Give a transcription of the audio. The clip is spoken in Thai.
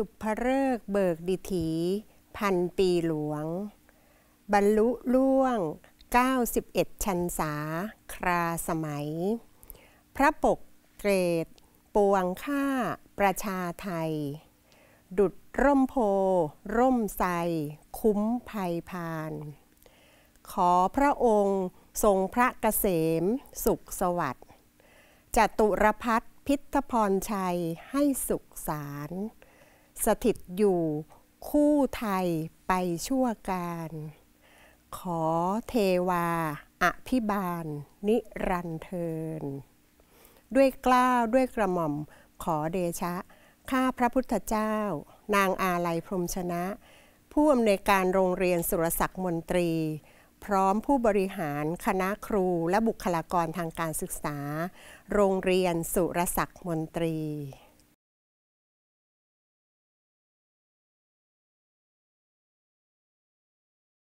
สุภเริกเบิกดิถีพันปีหลวง บรรลุล่วง91ชันษาคราสมัย พระปกเกรดปวงค่าประชาไทย ดุดร่มโพร่มไสคุ้มภัยพานขอพระองค์ทรงพระเกษมสุขสวัสดิ์จตุรพัฒพิทพรชัยให้สุขสารสถิตอยู่คู่ไทยไปชั่วการขอเทวาอภิบาล นิรันเทินด้วยกล้าว ด้วยกระหม่อมขอเดชะ ข้าพระพุทธเจ้า นางอาลัยพรมชนะ ผู้อำนวยการโรงเรียนสุรศักดิ์มนตรี พร้อมผู้บริหารคณะครูและบุคลากรทางการศึกษา โรงเรียนสุรศักดิ์มนตรี